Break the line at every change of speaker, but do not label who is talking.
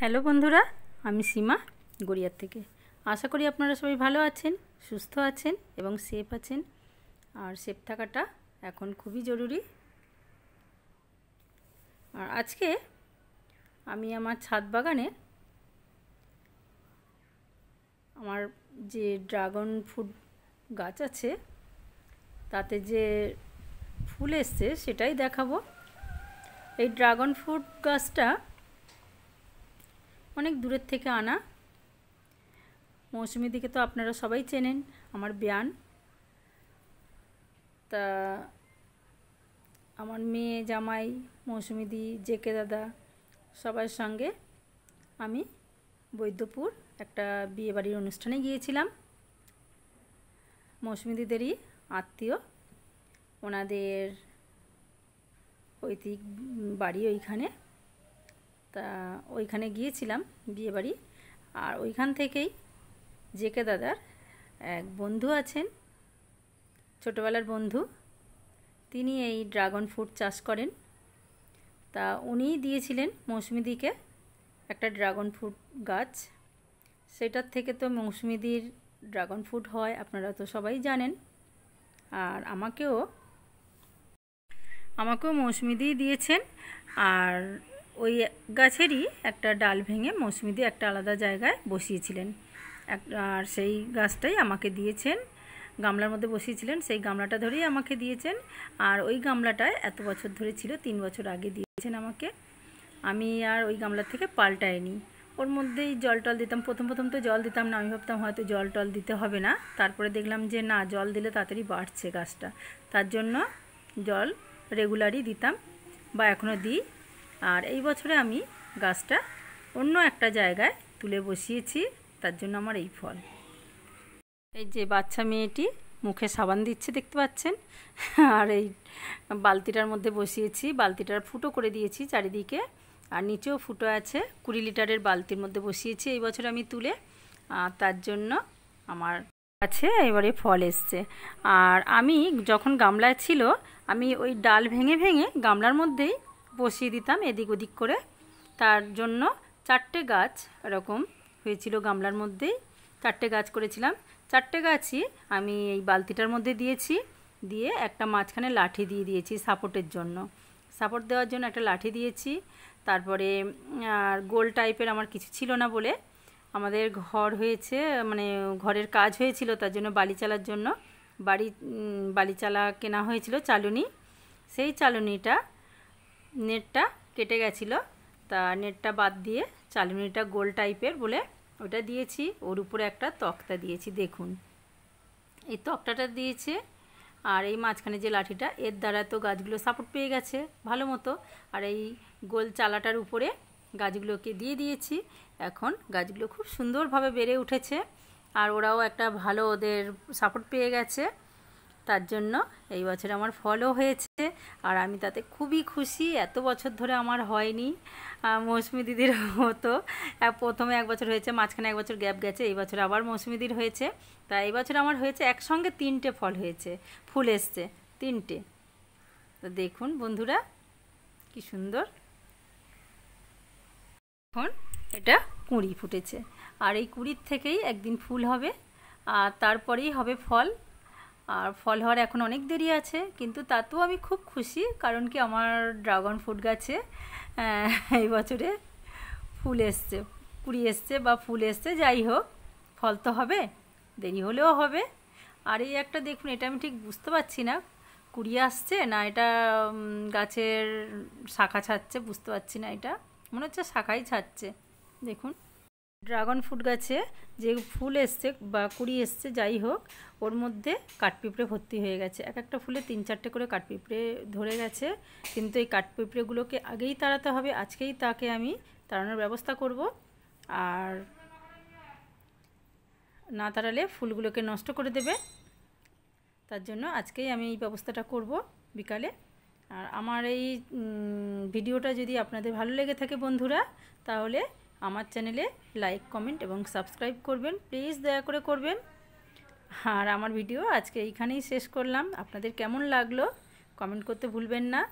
hello বন্ধুরা আমি সীমা গড়িয়ার থেকে আশা করি আপনারা সবাই ভালো আছেন সুস্থ আছেন এবং সেফ আছেন আর সেফ থাকাটা এখন খুবই জরুরি আর আজকে আমি আমার ছাদ বাগানে আমার যে ড্রাগন ফ্রুট গাছ আছে তাতে যে ফুল এসছে সেটাই দেখাবো এই ড্রাগন ফ্রুট গাছটা অনেক দূরের থেকে আনা দিকে তো আপনারা সবাই চেনেন আমার ব্যান তা আমার মেয়ে জামাই মৌসুমিদি জেকে দাদা সবার সঙ্গে আমি বৈদ্যপুর একটা বিয়েবাড়ির অনুষ্ঠানে গিয়েছিলাম মৌসুমিদিদেরই আত্মীয় ওনাদের পৈতৃক বাড়ি ওইখানে তা ওইখানে গিয়েছিলাম বিয়েবাড়ি আর ওইখান থেকেই জেকে দাদার এক বন্ধু আছেন ছোটোবেলার বন্ধু তিনি এই ড্রাগন ফ্রুট চাষ করেন তা উনি দিয়েছিলেন মৌসুমিদিকে একটা ড্রাগন ফ্রুট গাছ সেটার থেকে তো মৌসুমিদির ড্রাগন ফ্রুট হয় আপনারা তো সবাই জানেন আর আমাকেও আমাকেও মৌসুমিদি দিয়েছেন আর ওই গাছেরই একটা ডাল ভেঙে মৌসুমিদি দিয়ে একটা আলাদা জায়গায় বসিয়েছিলেন এক আর সেই গাছটাই আমাকে দিয়েছেন গামলার মধ্যে বসিয়েছিলেন সেই গামলাটা ধরেই আমাকে দিয়েছেন আর ওই গামলাটায় এত বছর ধরে ছিল তিন বছর আগে দিয়েছেন আমাকে আমি আর ওই গামলার থেকে পাল্টাইনি ওর মধ্যেই জল টল দিতাম প্রথম প্রথম তো জল দিতাম না আমি ভাবতাম হয়তো জল টল দিতে হবে না তারপরে দেখলাম যে না জল দিলে তাড়াতাড়ি বাড়ছে গাছটা তার জন্য জল রেগুলারই দিতাম বা এখনও দিই আর এই বছরে আমি গাছটা অন্য একটা জায়গায় তুলে বসিয়েছি তার জন্য আমার এই ফল এই যে বাচ্চা মেয়েটি মুখে সাবান দিচ্ছে দেখতে পাচ্ছেন আর এই বালতিটার মধ্যে বসিয়েছি বালতিটার ফুটো করে দিয়েছি চারিদিকে আর নিচেও ফুটো আছে কুড়ি লিটারের বালতির মধ্যে বসিয়েছি এই বছর আমি তুলে তার জন্য আমার কাছে এবারে ফল এসছে আর আমি যখন গামলায় ছিল আমি ওই ডাল ভেঙে ভেঙে গামলার মধ্যেই বসিয়ে দিতাম এদিক ওদিক করে তার জন্য চারটে গাছ এরকম হয়েছিল গামলার মধ্যেই চারটে গাছ করেছিলাম চারটে গাছই আমি এই বালতিটার মধ্যে দিয়েছি দিয়ে একটা মাঝখানে লাঠি দিয়ে দিয়েছি সাপোর্টের জন্য সাপোর্ট দেওয়ার জন্য একটা লাঠি দিয়েছি তারপরে আর গোল টাইপের আমার কিছু ছিল না বলে আমাদের ঘর হয়েছে মানে ঘরের কাজ হয়েছিল তার জন্য বালি চালার জন্য বাড়ি বালি চালা কেনা হয়েছিল চালুনি সেই চালুনিটা নেটটা কেটে গেছিলো তা নেটটা বাদ দিয়ে চালুনিটা গোল টাইপের বলে ওটা দিয়েছি ওর উপরে একটা তক্তা দিয়েছি দেখুন এই তক্তাটা দিয়েছে আর এই মাঝখানে যে লাঠিটা এর দ্বারা তো গাছগুলো সাপোর্ট পেয়ে গেছে ভালো মতো আর এই গোল চালাটার উপরে গাছগুলোকে দিয়ে দিয়েছি এখন গাছগুলো খুব সুন্দরভাবে বেড়ে উঠেছে আর ওরাও একটা ভালো ওদের সাপোর্ট পেয়ে গেছে তার জন্য এই বছর আমার ফলও হয়েছে হয়েছে আর আমি তাতে খুবই খুশি এত বছর ধরে আমার হয়নি মৌসুমি দিদির মতো প্রথমে এক বছর হয়েছে মাঝখানে এক বছর গ্যাপ গেছে এই বছর আবার মৌসুমিদির হয়েছে তা এই বছর আমার হয়েছে একসঙ্গে তিনটে ফল হয়েছে ফুল এসছে তিনটে তো দেখুন বন্ধুরা কি সুন্দর এখন এটা কুঁড়ি ফুটেছে আর এই কুঁড়ির থেকেই একদিন ফুল হবে আর তারপরেই হবে ফল আর ফল হওয়ার এখন অনেক দেরি আছে কিন্তু তাতেও আমি খুব খুশি কারণ কি আমার ড্রাগন ফ্রুট গাছে এই বছরে ফুল এসছে কুড়ি এসছে বা ফুল এসছে যাই হোক ফল তো হবে দেরি হলেও হবে আর এই একটা দেখুন এটা আমি ঠিক বুঝতে পারছি না কুড়ি আসছে না এটা গাছের শাখা ছাড়ছে বুঝতে পারছি না এটা মনে হচ্ছে শাখাই ছাড়ছে দেখুন ড্রাগন ফ্রুট গাছে যে ফুল এসছে বা কুড়ি এসছে যাই হোক ওর মধ্যে কাঠপিঁপড়ে ভর্তি হয়ে গেছে এক একটা ফুলে তিন চারটে করে কাঠপিঁপড়ে ধরে গেছে কিন্তু এই কাঠপিঁপড়েগুলোকে আগেই তাড়াতে হবে আজকেই তাকে আমি তাড়ানোর ব্যবস্থা করব আর না তাড়ালে ফুলগুলোকে নষ্ট করে দেবে তার জন্য আজকেই আমি এই ব্যবস্থাটা করব বিকালে আর আমার এই ভিডিওটা যদি আপনাদের ভালো লেগে থাকে বন্ধুরা তাহলে আমার চ্যানেলে লাইক কমেন্ট এবং সাবস্ক্রাইব করবেন প্লিজ দয়া করে করবেন আর আমার ভিডিও আজকে এইখানেই শেষ করলাম আপনাদের কেমন লাগলো কমেন্ট করতে ভুলবেন না